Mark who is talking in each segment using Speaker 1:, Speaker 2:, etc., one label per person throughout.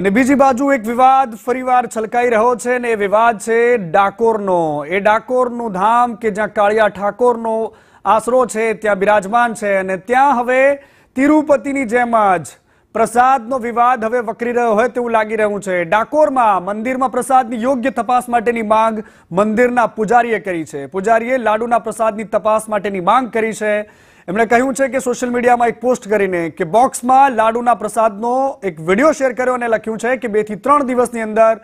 Speaker 1: અને બીજી બાજુ એક વિવાદ ફરીવાર છલકાઈ રહ્યો છે ને એ વિવાદ છે ડાકોરનો એ ડાકોરનું ધામ કે જ્યાં કાળિયા ઠાકોરનો આશરો છે ત્યાં બિરાજમાન છે અને ત્યાં હવે તિરુપતિની જેમ જ પ્રસાદનો વિવાદ હવે વકરી રહ્યો હોય તેવું લાગી રહ્યું છે ડાકોરમાં મંદિરમાં પ્રસાદની યોગ્ય તપાસ માટેની માંગ મંદિરના પૂજારીએ કરી છે પૂજારીએ લાડુના પ્રસાદની તપાસ માટેની માંગ કરી છે એમણે કહ્યું છે કે સોશિયલ મીડિયામાં એક પોસ્ટ કરીને કે બોક્સમાં લાડુના પ્રસાદનો એક વિડીયો શેર કર્યો અને લખ્યું છે કે બેથી ત્રણ દિવસની અંદર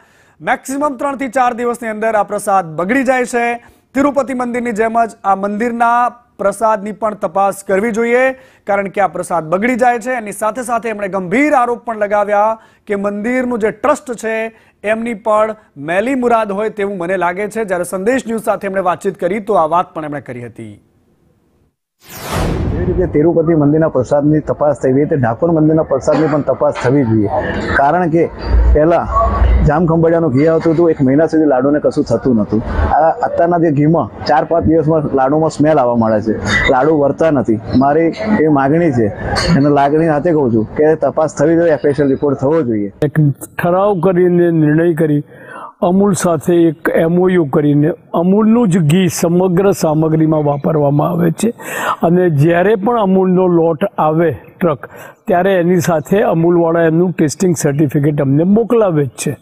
Speaker 1: મેક્સિમમ ત્રણથી ચાર દિવસની અંદર આ પ્રસાદ બગડી જાય છે તિરુપતિ મંદિરની જેમ જ આ મંદિરના પ્રસાદની પણ તપાસ કરવી જોઈએ કારણ કે આ પ્રસાદ બગડી જાય છે એની સાથે સાથે એમણે ગંભીર આરોપ પણ લગાવ્યા કે મંદિરનું જે ટ્રસ્ટ છે એમની પણ મેલી મુરાદ હોય તેવું મને લાગે છે જ્યારે સંદેશ ન્યૂઝ સાથે એમણે વાતચીત કરી તો આ વાત પણ એમણે કરી હતી
Speaker 2: હતું કે તિરુપતિ મંદિરના પ્રસાદની તપાસ થઈ ગઈ તે મંદિરના પ્રસાદની પણ તપાસ થવી જોઈએ કારણ કે પહેલાં જામ ખંભાળિયાનું ઘી આવતું હતું એક મહિના સુધી લાડુને કશું થતું નહોતું આ અત્યારના જે ઘીમાં ચાર પાંચ દિવસમાં લાડુમાં સ્મેલ આવવા માંડે છે લાડુ વરતા નથી મારી એ માગણી છે અને લાગણી સાથે કહું છું કે તપાસ થવી જોઈએ સ્પેશિયલ રિપોર્ટ થવો જોઈએ
Speaker 3: એક ઠરાવ કરીને નિર્ણય કરી અમૂલ સાથે એક એમઓયુ કરીને અમૂલનું જ ઘી સમગ્ર સામગ્રીમાં વાપરવામાં આવે છે અને જ્યારે પણ અમૂલનો લોટ આવે ટ્રક ત્યારે એની સાથે અમૂલવાળા એમનું ટેસ્ટિંગ સર્ટિફિકેટ અમને મોકલાવે જ છે